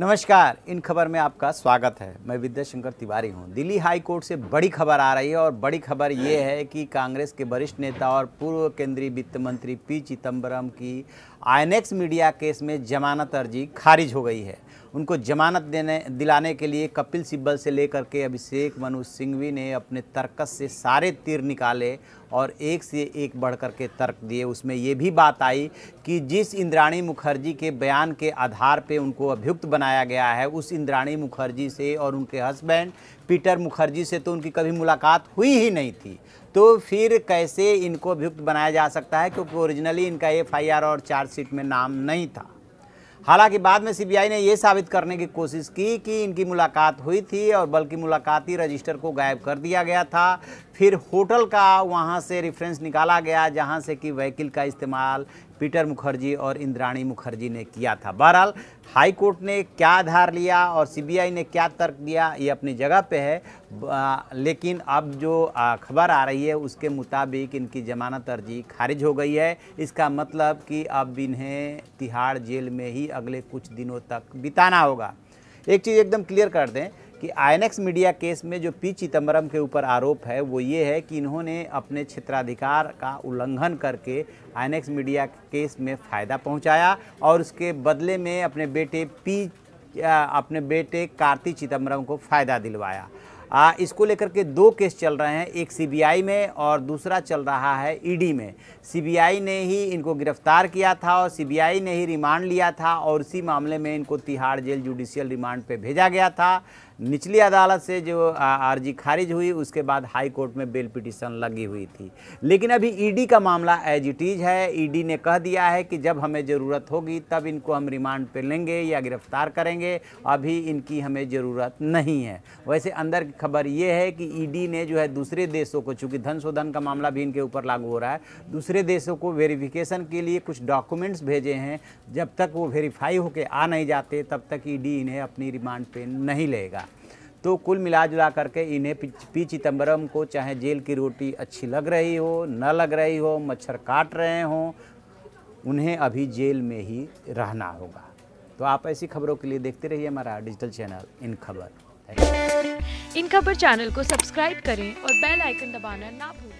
नमस्कार इन खबर में आपका स्वागत है मैं विद्याशंकर तिवारी हूं दिल्ली हाई कोर्ट से बड़ी खबर आ रही है और बड़ी खबर ये है कि कांग्रेस के वरिष्ठ नेता और पूर्व केंद्रीय वित्त मंत्री पी चिदम्बरम की आईएनएक्स मीडिया केस में जमानत अर्जी खारिज हो गई है उनको जमानत देने दिलाने के लिए कपिल सिब्बल से लेकर के अभिषेक मनु सिंघवी ने अपने तर्कस से सारे तीर निकाले और एक से एक बढ़ कर के तर्क दिए उसमें ये भी बात आई कि जिस इंद्राणी मुखर्जी के बयान के आधार पे उनको अभियुक्त बनाया गया है उस इंद्राणी मुखर्जी से और उनके हस्बैंड पीटर मुखर्जी से तो उनकी कभी मुलाकात हुई ही नहीं थी तो फिर कैसे इनको अभियुक्त बनाया जा सकता है क्योंकि ओरिजिनली इनका एफ और चार्जशीट में नाम नहीं था हालांकि बाद में सीबीआई ने यह साबित करने की कोशिश की कि इनकी मुलाकात हुई थी और बल्कि मुलाकाती रजिस्टर को गायब कर दिया गया था फिर होटल का वहाँ से रेफरेंस निकाला गया जहाँ से कि वहीकिल का इस्तेमाल पीटर मुखर्जी और इंद्राणी मुखर्जी ने किया था बहरहाल हाईकोर्ट ने क्या आधार लिया और सीबीआई ने क्या तर्क दिया ये अपनी जगह पे है लेकिन अब जो खबर आ रही है उसके मुताबिक इनकी जमानत अर्जी खारिज हो गई है इसका मतलब कि अब इन्हें तिहाड़ जेल में ही अगले कुछ दिनों तक बिताना होगा एक चीज़ एकदम क्लियर कर दें कि आई मीडिया केस में जो पी चिदम्बरम के ऊपर आरोप है वो ये है कि इन्होंने अपने क्षेत्राधिकार का उल्लंघन करके आई मीडिया केस में फ़ायदा पहुंचाया और उसके बदले में अपने बेटे पी अपने बेटे कार्ति चिदम्बरम को फ़ायदा दिलवाया आ, इसको लेकर के दो केस चल रहे हैं एक सीबीआई में और दूसरा चल रहा है ईडी में सीबीआई ने ही इनको गिरफ्तार किया था और सीबीआई ने ही रिमांड लिया था और उसी मामले में इनको तिहाड़ जेल जुडिशियल रिमांड पे भेजा गया था निचली अदालत से जो अर्जी खारिज हुई उसके बाद हाई कोर्ट में बेल पिटीशन लगी हुई थी लेकिन अभी ईडी का मामला एज इट इज़ है ईडी ने कह दिया है कि जब हमें ज़रूरत होगी तब इनको हम रिमांड पे लेंगे या गिरफ्तार करेंगे अभी इनकी हमें ज़रूरत नहीं है वैसे अंदर की खबर ये है कि ईडी ने जो है दूसरे देशों को चूँकि धन शोधन का मामला भी इनके ऊपर लागू हो रहा है दूसरे देशों को वेरीफिकेशन के लिए कुछ डॉक्यूमेंट्स भेजे हैं जब तक वो वेरीफाई होके आ नहीं जाते तब तक ई इन्हें अपनी रिमांड पर नहीं लेगा तो कुल मिला जुला करके इन्हें पी चिदम्बरम को चाहे जेल की रोटी अच्छी लग रही हो न लग रही हो मच्छर काट रहे हों उन्हें अभी जेल में ही रहना होगा तो आप ऐसी खबरों के लिए देखते रहिए हमारा डिजिटल चैनल इन खबर इन खबर चैनल को सब्सक्राइब करें और बेल आइकन दबाना ना भूलें